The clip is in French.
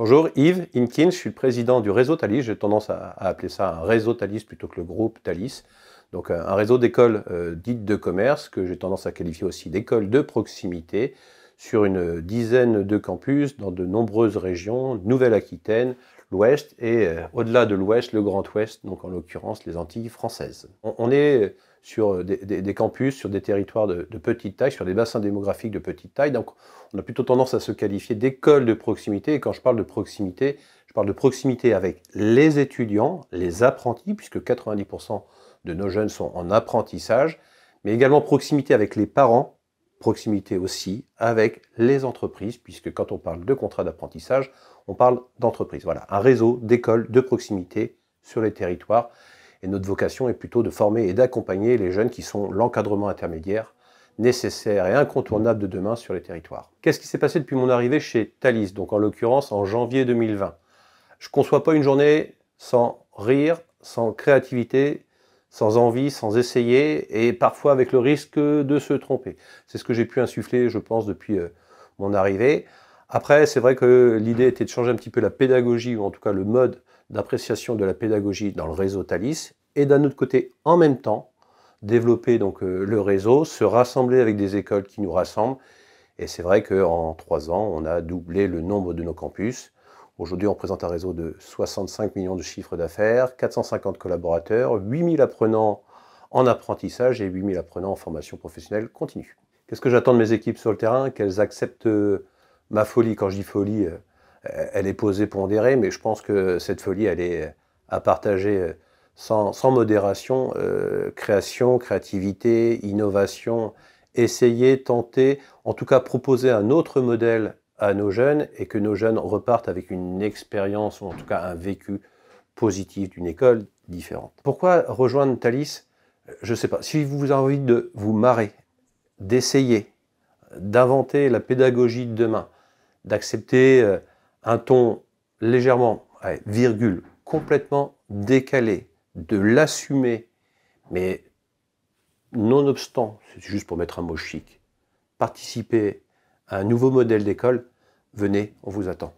Bonjour, Yves Inkin, je suis le président du réseau Thalys. J'ai tendance à, appeler ça un réseau Thalys plutôt que le groupe Thalys. Donc euh, un réseau d'écoles euh, dites de commerce que j'ai tendance à qualifier aussi d'écoles de proximité sur une dizaine de campus dans de nombreuses régions, Nouvelle-Aquitaine, l'Ouest et euh, au-delà de l'Ouest, le Grand Ouest, donc en l'occurrence les Antilles françaises. on est sur euh, des, campus, sur des territoires de, de, petite taille, sur des bassins démographiques de petite taille. Donc on a plutôt tendance à se qualifier d'école de proximité. Et quand je parle de proximité, je parle de proximité avec les étudiants, les apprentis, puisque 90% de nos jeunes sont en apprentissage, mais également proximité avec les parents, proximité aussi avec les entreprises, puisque quand on parle de contrat d'apprentissage, on parle d'entreprise. Voilà, un réseau d'écoles de proximité sur les territoires. Et notre vocation est plutôt de former et d'accompagner les jeunes qui sont l'encadrement intermédiaire nécessaire et incontournable de demain sur les territoires. Qu'est-ce qui s'est passé depuis mon arrivée chez Thalys, donc en l'occurrence en janvier 2020 Je ne conçois pas une journée sans rire, sans créativité, sans envie, sans essayer, et parfois avec le risque de se tromper. C'est ce que j'ai pu insuffler, je pense, depuis euh, mon arrivée. Après, c'est vrai que l'idée était de changer un petit peu la pédagogie, ou en tout cas le mode d'appréciation de la pédagogie dans le réseau Thalys, et d'un autre côté, en même temps, développer donc euh, le réseau, se rassembler avec des écoles qui nous rassemblent. Et c'est vrai qu'en trois ans, on a doublé le nombre de nos campus. Aujourd'hui, on présente un réseau de 65 millions de chiffres d'affaires, 450 collaborateurs, 8000 apprenants en apprentissage et 8000 apprenants en formation professionnelle continue. Qu'est-ce que j'attends de mes équipes sur le terrain Qu'elles acceptent euh, ma folie, quand je dis folie, euh, elle est posée pondérée, mais je pense que cette folie, elle est à partager euh, sans, modération. Euh, création, créativité, innovation, essayer, tenter, en tout cas proposer un autre modèle à nos jeunes et que nos jeunes repartent avec une expérience ou en tout cas un vécu positif d'une école différente. Pourquoi rejoindre Thalys Je ne sais pas. Si vous avez envie de vous marrer, d'essayer, d'inventer la pédagogie de demain, d'accepter euh, un ton légèrement, virgule, complètement décalé, de l'assumer, mais nonobstant, c'est juste pour mettre un mot chic, participer à un nouveau modèle d'école, venez, on vous attend.